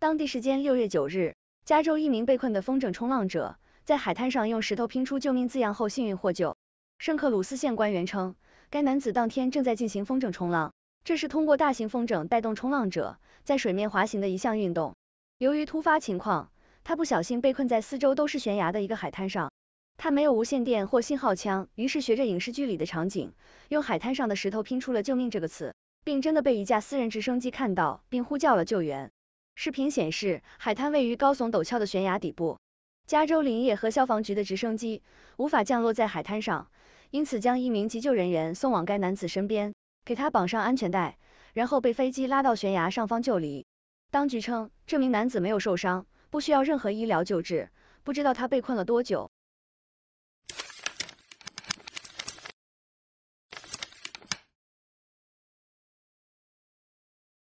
当地时间六月九日，加州一名被困的风筝冲浪者在海滩上用石头拼出“救命”字样后幸运获救。圣克鲁斯县官员称，该男子当天正在进行风筝冲浪，这是通过大型风筝带动冲浪者在水面滑行的一项运动。由于突发情况，他不小心被困在四周都是悬崖的一个海滩上。他没有无线电或信号枪，于是学着影视剧里的场景，用海滩上的石头拼出了“救命”这个词，并真的被一架私人直升机看到并呼叫了救援。视频显示，海滩位于高耸陡峭的悬崖底部。加州林业和消防局的直升机无法降落在海滩上，因此将一名急救人员送往该男子身边，给他绑上安全带，然后被飞机拉到悬崖上方救离。当局称，这名男子没有受伤，不需要任何医疗救治，不知道他被困了多久。